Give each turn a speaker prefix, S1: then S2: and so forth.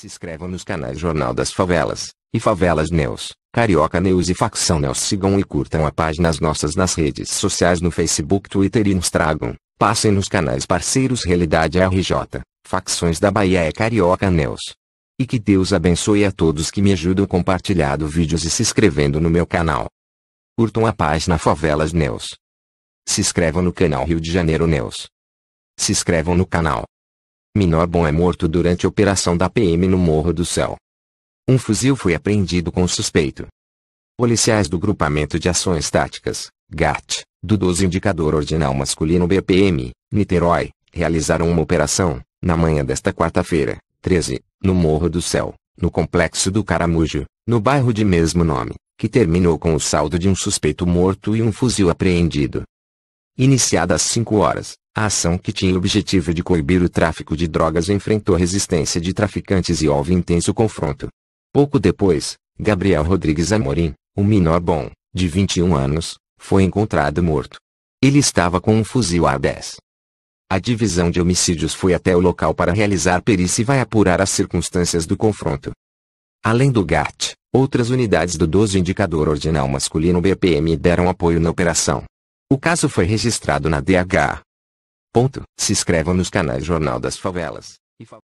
S1: Se inscrevam nos canais Jornal das Favelas, e Favelas News, Carioca News e Facção News. Sigam e curtam a páginas nossas nas redes sociais no Facebook, Twitter e Instagram. Passem nos canais parceiros Realidade RJ, Facções da Bahia e Carioca News. E que Deus abençoe a todos que me ajudam compartilhando vídeos e se inscrevendo no meu canal. Curtam a página Favelas News. Se inscrevam no canal Rio de Janeiro News. Se inscrevam no canal bom é morto durante operação da PM no Morro do Céu. Um fuzil foi apreendido com suspeito. Policiais do Grupamento de Ações Táticas, GAT, do 12 Indicador Ordinal Masculino BPM, Niterói, realizaram uma operação, na manhã desta quarta-feira, 13, no Morro do Céu, no Complexo do Caramujo, no bairro de mesmo nome, que terminou com o saldo de um suspeito morto e um fuzil apreendido. Iniciada às 5 horas, a ação que tinha o objetivo de coibir o tráfico de drogas enfrentou resistência de traficantes e houve intenso confronto. Pouco depois, Gabriel Rodrigues Amorim, um menor bom, de 21 anos, foi encontrado morto. Ele estava com um fuzil A10. A divisão de homicídios foi até o local para realizar perícia e vai apurar as circunstâncias do confronto. Além do GAT, outras unidades do 12 Indicador Ordinal Masculino BPM deram apoio na operação. O caso foi registrado na DH, Ponto. Se inscrevam nos canais Jornal das Favelas.